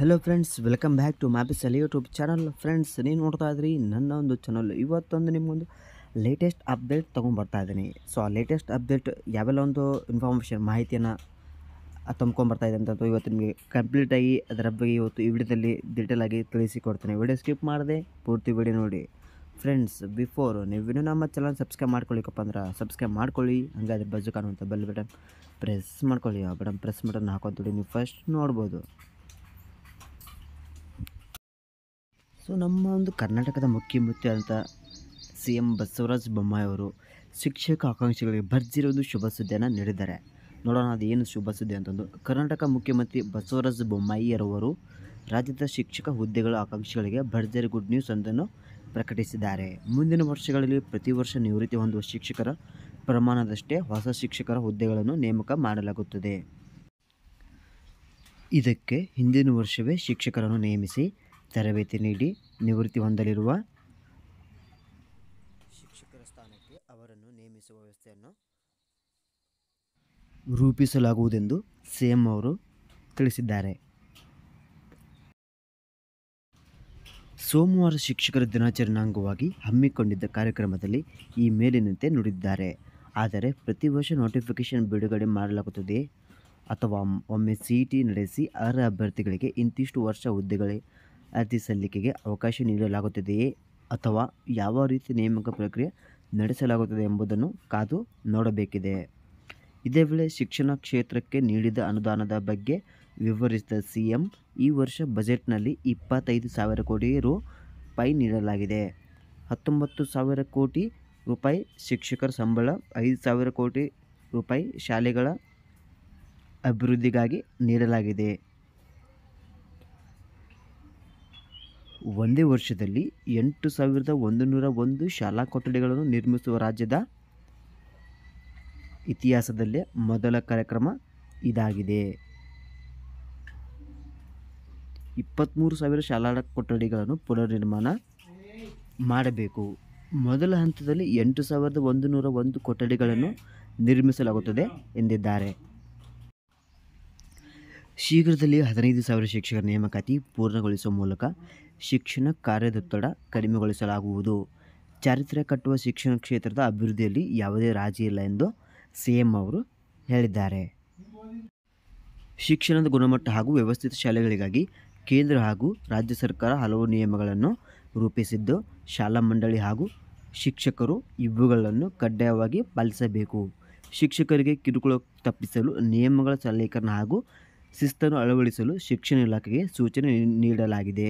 hello friends welcome back to ಮ್ಯಾಪಿಸಲ್ಲಿ YouTube channel friends ನೀನು ನೋಡ್ತಾ ಇದ್ರಿ ನನ್ನ ಒಂದು ಚಾನಲ್ ಇವತ್ತೊಂದು ನಿಮಗೊಂದು ಲೇಟೆಸ್ಟ್ ಅಪ್ಡೇಟ್ ತೊಗೊಂಬರ್ತಾ ಇದ್ದೀನಿ ಸೊ ಆ ಲೇಟೆಸ್ಟ್ ಅಪ್ಡೇಟ್ ಯಾವೆಲ್ಲ ಒಂದು ಇನ್ಫಾರ್ಮೇಷನ್ ಮಾಹಿತಿಯನ್ನು ತುಂಬ್ಕೊಂಬರ್ತಾ ಇದೆ ಅಂತ ಇವತ್ತು ನಿಮಗೆ ಕಂಪ್ಲೀಟಾಗಿ ಅದರ ಬಗ್ಗೆ ಇವತ್ತು ಈ ವಿಡಿಯೋದಲ್ಲಿ ಡೀಟೇಲಾಗಿ ತಿಳಿಸಿಕೊಡ್ತೇನೆ ವಿಡಿಯೋ ಸ್ಕಿಪ್ ಮಾಡಿದೆ ಪೂರ್ತಿ ವಿಡಿಯೋ ನೋಡಿ ಫ್ರೆಂಡ್ಸ್ ಬಿಫೋರ್ ನೀವಿನ್ನೂ ನಮ್ಮ ಚಾನಲ್ ಸಬ್ಸ್ಕ್ರೈಬ್ ಮಾಡ್ಕೊಳಿಕಪ್ಪ ಅಂದ್ರೆ ಸಬ್ಸ್ಕ್ರೈಬ್ ಮಾಡ್ಕೊಳ್ಳಿ ಹಂಗಾದ್ರೆ ಬಜು ಕಾಣುವಂಥ ಬೆಲ್ ಬಟನ್ ಪ್ರೆಸ್ ಮಾಡ್ಕೊಳ್ಳಿ ಆ ಬಟನ್ ಪ್ರೆಸ್ ಬಟನ್ ಹಾಕೋತೀವಿ ನೀವು ಫಸ್ಟ್ ನೋಡ್ಬೋದು ಸೊ ನಮ್ಮ ಒಂದು ಕರ್ನಾಟಕದ ಮುಖ್ಯಮಂತ್ರಿ ಅಂತ ಸಿ ಎಂ ಬಸವರಾಜ ಅವರು ಶಿಕ್ಷಕ ಆಕಾಂಕ್ಷಿಗಳಿಗೆ ಭರ್ಜಿರೋ ಒಂದು ಶುಭ ಸುದ್ದಿಯನ್ನು ನೀಡಿದ್ದಾರೆ ನೋಡೋಣ ಅದು ಏನು ಶುಭ ಸುದ್ದಿ ಅಂತಂದು ಕರ್ನಾಟಕ ಮುಖ್ಯಮಂತ್ರಿ ಬಸವರಾಜ ಬೊಮ್ಮಾಯಿಯರವರು ರಾಜ್ಯದ ಶಿಕ್ಷಕ ಹುದ್ದೆಗಳ ಆಕಾಂಕ್ಷಿಗಳಿಗೆ ಭರ್ಜರಿ ಗುಡ್ ನ್ಯೂಸ್ ಒಂದನ್ನು ಪ್ರಕಟಿಸಿದ್ದಾರೆ ಮುಂದಿನ ವರ್ಷಗಳಲ್ಲಿ ಪ್ರತಿ ವರ್ಷ ನಿವೃತ್ತಿ ಹೊಂದುವ ಶಿಕ್ಷಕರ ಪ್ರಮಾಣದಷ್ಟೇ ಹೊಸ ಶಿಕ್ಷಕರ ಹುದ್ದೆಗಳನ್ನು ನೇಮಕ ಮಾಡಲಾಗುತ್ತದೆ ಇದಕ್ಕೆ ಹಿಂದಿನ ವರ್ಷವೇ ಶಿಕ್ಷಕರನ್ನು ನೇಮಿಸಿ ತರಬೇತಿ ನೀಡಿ ನಿವೃತ್ತಿ ಹೊಂದಲಿರುವ ಶಿಕ್ಷಕರ ಸ್ಥಾನಕ್ಕೆ ಅವರನ್ನು ನೇಮಿಸುವ ವ್ಯವಸ್ಥೆಯನ್ನು ರೂಪಿಸಲಾಗುವುದೆಂದು ಸಿಎಂ ಅವರು ತಿಳಿಸಿದ್ದಾರೆ ಸೋಮವಾರ ಶಿಕ್ಷಕರ ದಿನಾಚರಣೆ ಅಂಗವಾಗಿ ಹಮ್ಮಿಕೊಂಡಿದ್ದ ಕಾರ್ಯಕ್ರಮದಲ್ಲಿ ಈ ಮೇಲಿನಂತೆ ನುಡಿದ್ದಾರೆ ಆದರೆ ಪ್ರತಿ ವರ್ಷ ನೋಟಿಫಿಕೇಷನ್ ಬಿಡುಗಡೆ ಮಾಡಲಾಗುತ್ತದೆ ಅಥವಾ ಒಮ್ಮೆ ಸಿಇಟಿ ನಡೆಸಿ ಅರ್ಹ ಅಭ್ಯರ್ಥಿಗಳಿಗೆ ಇಂತಿಷ್ಟು ವರ್ಷ ಹುದ್ದೆಗಳೇ ಅರ್ಜಿ ಸಲ್ಲಿಕೆಗೆ ಅವಕಾಶ ನೀಡಲಾಗುತ್ತದೆಯೇ ಅಥವಾ ಯಾವ ರೀತಿ ನೇಮಕ ಪ್ರಕ್ರಿಯೆ ನಡೆಸಲಾಗುತ್ತದೆ ಎಂಬುದನ್ನು ಕಾದು ನೋಡಬೇಕಿದೆ ಇದೇ ವೇಳೆ ಶಿಕ್ಷಣ ಕ್ಷೇತ್ರಕ್ಕೆ ನೀಡಿದ ಅನುದಾನದ ಬಗ್ಗೆ ವಿವರಿಸಿದ ಸಿಎಂ ಈ ವರ್ಷ ಬಜೆಟ್ನಲ್ಲಿ ಇಪ್ಪತ್ತೈದು ಸಾವಿರ ಕೋಟಿ ರೂಪಾಯಿ ನೀಡಲಾಗಿದೆ ಹತ್ತೊಂಬತ್ತು ಸಾವಿರ ಕೋಟಿ ರೂಪಾಯಿ ಶಿಕ್ಷಕರ ಸಂಬಳ ಐದು ಸಾವಿರ ಕೋಟಿ ರೂಪಾಯಿ ಶಾಲೆಗಳ ಅಭಿವೃದ್ಧಿಗಾಗಿ ನೀಡಲಾಗಿದೆ ಒಂದೇ ವರ್ಷದಲ್ಲಿ ಎಂಟು ಸಾವಿರದ ಒಂದು ನೂರ ಒಂದು ಶಾಲಾ ಕೊಠಡಿಗಳನ್ನು ನಿರ್ಮಿಸುವ ರಾಜ್ಯದ ಇತಿಹಾಸದಲ್ಲೇ ಮೊದಲ ಕಾರ್ಯಕ್ರಮ ಇದಾಗಿದೆ ಇಪ್ಪತ್ತ್ಮೂರು ಸಾವಿರ ಶಾಲಾ ಕೊಠಡಿಗಳನ್ನು ಪುನರ್ನಿರ್ಮಾಣ ಮಾಡಬೇಕು ಮೊದಲ ಹಂತದಲ್ಲಿ ಎಂಟು ಸಾವಿರದ ಒಂದು ನೂರ ಒಂದು ಕೊಠಡಿಗಳನ್ನು ನಿರ್ಮಿಸಲಾಗುತ್ತದೆ ಎಂದಿದ್ದಾರೆ ಶೀಘ್ರದಲ್ಲಿ ಹದಿನೈದು ಸಾವಿರ ಶಿಕ್ಷಕರ ನೇಮಕಾತಿ ಪೂರ್ಣಗೊಳಿಸುವ ಮೂಲಕ ಶಿಕ್ಷಣ ಕಾರ್ಯದೊತ್ತಡ ಕಡಿಮೆಗೊಳಿಸಲಾಗುವುದು ಚಾರಿತ್ರ್ಯ ಕಟ್ಟುವ ಶಿಕ್ಷಣ ಕ್ಷೇತ್ರದ ಅಭಿವೃದ್ಧಿಯಲ್ಲಿ ಯಾವುದೇ ರಾಜಿ ಇಲ್ಲ ಎಂದು ಸಿ ಎಂ ಅವರು ಹೇಳಿದ್ದಾರೆ ಶಿಕ್ಷಣದ ಗುಣಮಟ್ಟ ಹಾಗೂ ವ್ಯವಸ್ಥಿತ ಶಾಲೆಗಳಿಗಾಗಿ ಕೇಂದ್ರ ಹಾಗೂ ರಾಜ್ಯ ಸರ್ಕಾರ ಹಲವು ನಿಯಮಗಳನ್ನು ರೂಪಿಸಿದ್ದು ಶಾಲಾ ಮಂಡಳಿ ಹಾಗೂ ಶಿಕ್ಷಕರು ಇವುಗಳನ್ನು ಕಡ್ಡಾಯವಾಗಿ ಪಾಲಿಸಬೇಕು ಶಿಕ್ಷಕರಿಗೆ ಕಿರುಕುಳ ತಪ್ಪಿಸಲು ನಿಯಮಗಳ ಸರಳೀಕರಣ ಹಾಗೂ ಶಿಸ್ತನ್ನು ಅಳವಡಿಸಲು ಶಿಕ್ಷಣ ಇಲಾಖೆಗೆ ಸೂಚನೆ ನೀಡಲಾಗಿದೆ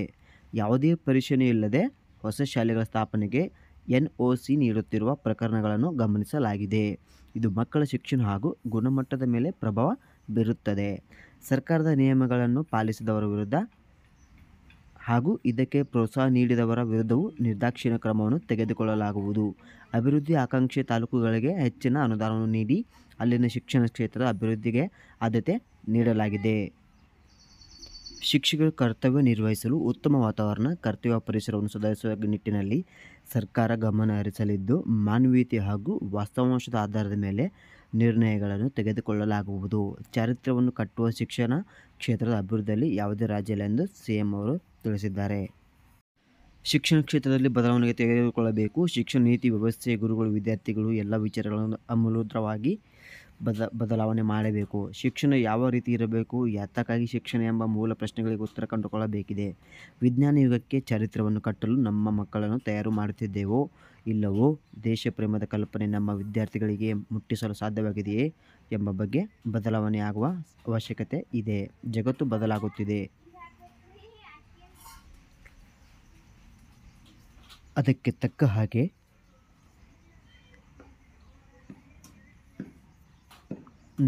ಯಾವುದೇ ಪರಿಶೀಲನೆ ಹೊಸ ಶಾಲೆಗಳ ಸ್ಥಾಪನೆಗೆ ಎನ್ ಓ ಸಿ ನೀಡುತ್ತಿರುವ ಪ್ರಕರಣಗಳನ್ನು ಗಮನಿಸಲಾಗಿದೆ ಇದು ಮಕ್ಕಳ ಶಿಕ್ಷಣ ಹಾಗೂ ಗುಣಮಟ್ಟದ ಮೇಲೆ ಪ್ರಭಾವ ಬೀರುತ್ತದೆ ಸರ್ಕಾರದ ನಿಯಮಗಳನ್ನು ಪಾಲಿಸಿದವರ ವಿರುದ್ಧ ಹಾಗೂ ಇದಕ್ಕೆ ಪ್ರೋತ್ಸಾಹ ನೀಡಿದವರ ವಿರುದ್ಧವೂ ನಿರ್ದಾಕ್ಷಿಣ್ಯ ಕ್ರಮವನ್ನು ತೆಗೆದುಕೊಳ್ಳಲಾಗುವುದು ಅಭಿವೃದ್ಧಿ ಆಕಾಂಕ್ಷೆ ತಾಲೂಕುಗಳಿಗೆ ಹೆಚ್ಚಿನ ಅನುದಾನವನ್ನು ನೀಡಿ ಅಲ್ಲಿನ ಶಿಕ್ಷಣ ಕ್ಷೇತ್ರದ ಅಭಿವೃದ್ಧಿಗೆ ಆದ್ಯತೆ ನೀಡಲಾಗಿದೆ ಶಿಕ್ಷಕರು ಕರ್ತವ್ಯ ನಿರ್ವಹಿಸಲು ಉತ್ತಮ ವಾತಾವರಣ ಕರ್ತವ್ಯ ಪರಿಸರವನ್ನು ಸುಧಾರಿಸುವ ನಿಟ್ಟಿನಲ್ಲಿ ಸರ್ಕಾರ ಗಮನ ಹರಿಸಲಿದ್ದು ಮಾನವೀಯತೆ ಹಾಗೂ ವಾಸ್ತವಾಂಶದ ಆಧಾರದ ಮೇಲೆ ನಿರ್ಣಯಗಳನ್ನು ತೆಗೆದುಕೊಳ್ಳಲಾಗುವುದು ಚಾರಿತ್ರ್ಯವನ್ನು ಕಟ್ಟುವ ಶಿಕ್ಷಣ ಕ್ಷೇತ್ರದ ಅಭಿವೃದ್ಧಿಯಲ್ಲಿ ಯಾವುದೇ ರಾಜ್ಯ ಇಲ್ಲ ಎಂದು ಸಿಎಂ ಅವರು ತಿಳಿಸಿದ್ದಾರೆ ಶಿಕ್ಷಣ ಕ್ಷೇತ್ರದಲ್ಲಿ ಬದಲಾವಣೆಗೆ ತೆಗೆದುಕೊಳ್ಳಬೇಕು ಶಿಕ್ಷಣ ನೀತಿ ವ್ಯವಸ್ಥೆ ಗುರುಗಳು ವಿದ್ಯಾರ್ಥಿಗಳು ಎಲ್ಲ ವಿಚಾರಗಳನ್ನು ಅಮೂಲದ್ರವಾಗಿ ಬದ ಬದಲಾವಣೆ ಮಾಡಬೇಕು ಶಿಕ್ಷಣ ಯಾವ ರೀತಿ ಇರಬೇಕು ಯಾತಕ್ಕಾಗಿ ಶಿಕ್ಷಣ ಎಂಬ ಮೂಲ ಪ್ರಶ್ನೆಗಳಿಗೆ ಉತ್ತರ ಕಂಡುಕೊಳ್ಳಬೇಕಿದೆ ವಿಜ್ಞಾನ ಯುಗಕ್ಕೆ ಚರಿತ್ರವನ್ನು ಕಟ್ಟಲು ನಮ್ಮ ಮಕ್ಕಳನ್ನು ತಯಾರು ಮಾಡುತ್ತಿದ್ದೇವೋ ಇಲ್ಲವೋ ದೇಶ ಪ್ರೇಮದ ಕಲ್ಪನೆ ನಮ್ಮ ವಿದ್ಯಾರ್ಥಿಗಳಿಗೆ ಮುಟ್ಟಿಸಲು ಸಾಧ್ಯವಾಗಿದೆಯೇ ಎಂಬ ಬಗ್ಗೆ ಬದಲಾವಣೆ ಆಗುವ ಅವಶ್ಯಕತೆ ಇದೆ ಜಗತ್ತು ಬದಲಾಗುತ್ತಿದೆ ಅದಕ್ಕೆ ತಕ್ಕ ಹಾಗೆ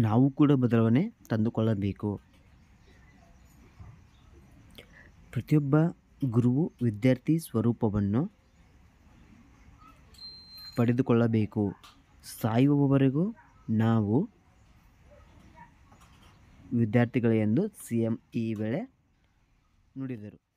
ನಾವು ಕೂಡ ಬದಲಾವಣೆ ತಂದುಕೊಳ್ಳಬೇಕು ಪ್ರತಿಯೊಬ್ಬ ಗುರುವು ವಿದ್ಯಾರ್ಥಿ ಸ್ವರೂಪವನ್ನು ಪಡೆದುಕೊಳ್ಳಬೇಕು ಸಾಯುವವರೆಗೂ ನಾವು ವಿದ್ಯಾರ್ಥಿಗಳೇ ಎಂದು ಸಿ ಎಂ ಈ ವೇಳೆ ನುಡಿದರು